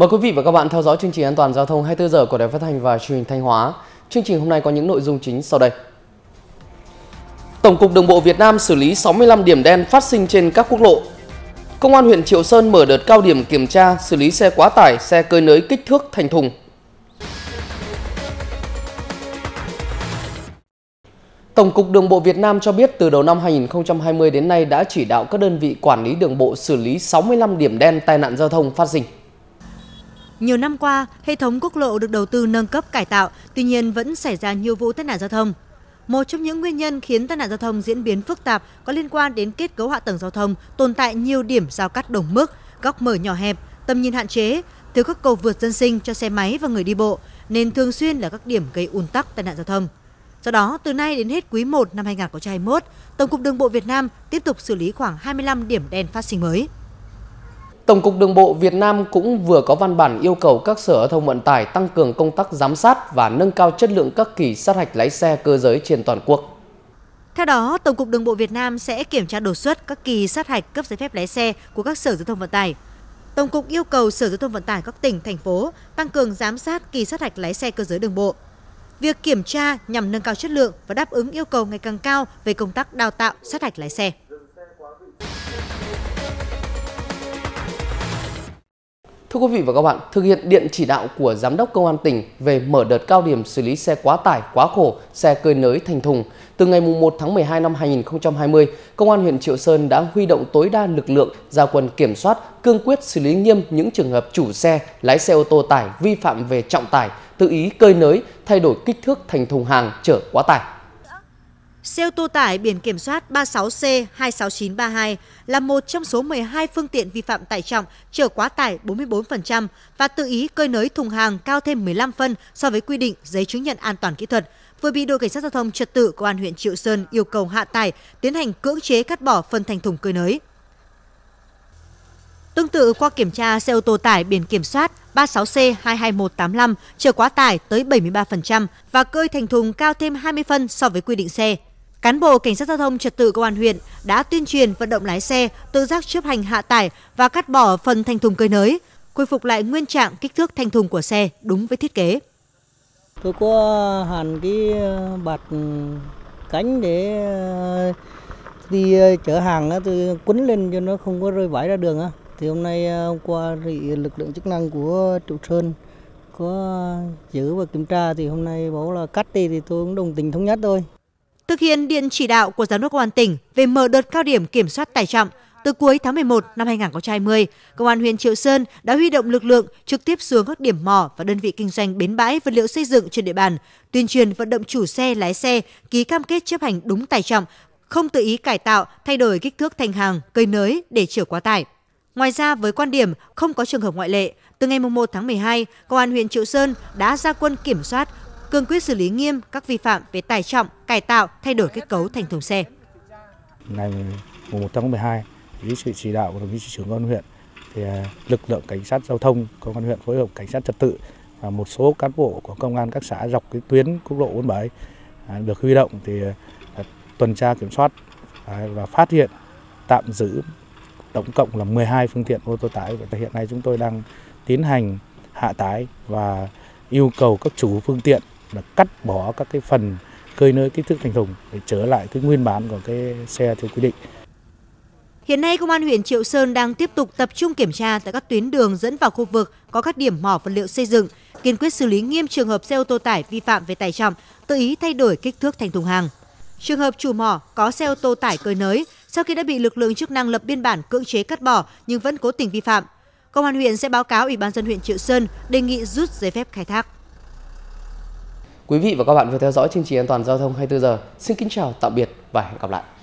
Mời quý vị và các bạn theo dõi chương trình an toàn giao thông 24 giờ của Đài Phát thanh và Truyền hình Thanh Hóa. Chương trình hôm nay có những nội dung chính sau đây. Tổng cục Đường bộ Việt Nam xử lý 65 điểm đen phát sinh trên các quốc lộ. Công an huyện Triệu Sơn mở đợt cao điểm kiểm tra xử lý xe quá tải, xe cơi nới kích thước thành thùng. Tổng cục Đường bộ Việt Nam cho biết từ đầu năm 2020 đến nay đã chỉ đạo các đơn vị quản lý đường bộ xử lý 65 điểm đen tai nạn giao thông phát sinh. Nhiều năm qua, hệ thống quốc lộ được đầu tư nâng cấp cải tạo, tuy nhiên vẫn xảy ra nhiều vụ tai nạn giao thông. Một trong những nguyên nhân khiến tai nạn giao thông diễn biến phức tạp có liên quan đến kết cấu hạ tầng giao thông tồn tại nhiều điểm giao cắt đồng mức, góc mở nhỏ hẹp, tầm nhìn hạn chế, thiếu các cầu vượt dân sinh cho xe máy và người đi bộ nên thường xuyên là các điểm gây ùn tắc tai nạn giao thông. Do đó, từ nay đến hết quý 1 năm 2021, Tổng cục Đường bộ Việt Nam tiếp tục xử lý khoảng 25 điểm đèn phát sinh mới. Tổng cục Đường bộ Việt Nam cũng vừa có văn bản yêu cầu các sở thông vận tải tăng cường công tác giám sát và nâng cao chất lượng các kỳ sát hạch lái xe cơ giới trên toàn quốc. Theo đó, Tổng cục Đường bộ Việt Nam sẽ kiểm tra đột xuất các kỳ sát hạch cấp giấy phép lái xe của các sở giao thông vận tải. Tổng cục yêu cầu Sở Giao thông Vận tải các tỉnh, thành phố tăng cường giám sát kỳ sát hạch lái xe cơ giới đường bộ. Việc kiểm tra nhằm nâng cao chất lượng và đáp ứng yêu cầu ngày càng cao về công tác đào tạo sát hạch lái xe. Thưa quý vị và các bạn, thực hiện điện chỉ đạo của Giám đốc Công an tỉnh về mở đợt cao điểm xử lý xe quá tải, quá khổ, xe cơi nới thành thùng, từ ngày 1 tháng 12 năm 2020, Công an huyện Triệu Sơn đã huy động tối đa lực lượng ra quân kiểm soát, cương quyết xử lý nghiêm những trường hợp chủ xe, lái xe ô tô tải vi phạm về trọng tải, tự ý cơi nới, thay đổi kích thước thành thùng hàng chở quá tải. Xe ô tô tải biển kiểm soát 36C26932 là một trong số 12 phương tiện vi phạm tải trọng chở quá tải 44% và tự ý cơi nới thùng hàng cao thêm 15 phân so với quy định giấy chứng nhận an toàn kỹ thuật, vừa bị đội cảnh sát giao thông trật tự công an huyện Triệu Sơn yêu cầu hạ tải, tiến hành cưỡng chế cắt bỏ phân thành thùng cơi nới. Tương tự qua kiểm tra xe ô tô tải biển kiểm soát 36C22185 chở quá tải tới 73% và cơi thành thùng cao thêm 20 phân so với quy định xe. Cán bộ cảnh sát giao thông trật tự công an huyện đã tuyên truyền vận động lái xe tự giác chấp hành hạ tải và cắt bỏ phần thành thùng cơi nới, khôi phục lại nguyên trạng kích thước thành thùng của xe đúng với thiết kế. Tôi có hàn cái ờ, bạt ừ, cánh để ờ, đi ờ, chở hàng á, tôi quấn lên cho nó không có rơi vãi ra đường á. Thì hôm nay hôm qua thì lực lượng chức năng của Trụ Sơn có giữ và kiểm tra thì hôm nay bảo là cắt đi thì tôi cũng đồng tình thống nhất thôi thực hiện điện chỉ đạo của Giám đốc Công an tỉnh về mở đợt cao điểm kiểm soát tải trọng. Từ cuối tháng 11 năm 2020, Công an huyện Triệu Sơn đã huy động lực lượng trực tiếp xuống các điểm mỏ và đơn vị kinh doanh bến bãi vật liệu xây dựng trên địa bàn, tuyên truyền vận động chủ xe lái xe ký cam kết chấp hành đúng tải trọng, không tự ý cải tạo, thay đổi kích thước thành hàng, cây nới để chở quá tải. Ngoài ra, với quan điểm không có trường hợp ngoại lệ, từ ngày 1 tháng 12, Công an huyện Triệu Sơn đã ra quân kiểm soát cương quyết xử lý nghiêm các vi phạm về tải trọng, cải tạo, thay đổi kết cấu thành thùng xe. Ngày 1 tháng 12, dưới sự chỉ đạo của đồng chí trưởng công an huyện, thì à, lực lượng cảnh sát giao thông công an huyện phối hợp cảnh sát trật tự và một số cán bộ của công an các xã dọc cái tuyến quốc lộ 47 à, được huy động thì à, tuần tra kiểm soát và phát hiện tạm giữ tổng cộng là 12 phương tiện ô tô tải và hiện nay chúng tôi đang tiến hành hạ tải và yêu cầu các chủ phương tiện là cắt bỏ các cái phần cơi nới kích thước thành thùng để trở lại cái nguyên bản của cái xe theo quy định. Hiện nay, Công an huyện Triệu Sơn đang tiếp tục tập trung kiểm tra tại các tuyến đường dẫn vào khu vực có các điểm mỏ vật liệu xây dựng, kiên quyết xử lý nghiêm trường hợp xe ô tô tải vi phạm về tải trọng, tự ý thay đổi kích thước thành thùng hàng. Trường hợp chủ mỏ có xe ô tô tải cơi nới, sau khi đã bị lực lượng chức năng lập biên bản cưỡng chế cắt bỏ nhưng vẫn cố tình vi phạm, Công an huyện sẽ báo cáo Ủy ban dân huyện Triệu Sơn đề nghị rút giấy phép khai thác. Quý vị và các bạn vừa theo dõi chương trình an toàn giao thông 24 giờ. Xin kính chào, tạm biệt và hẹn gặp lại.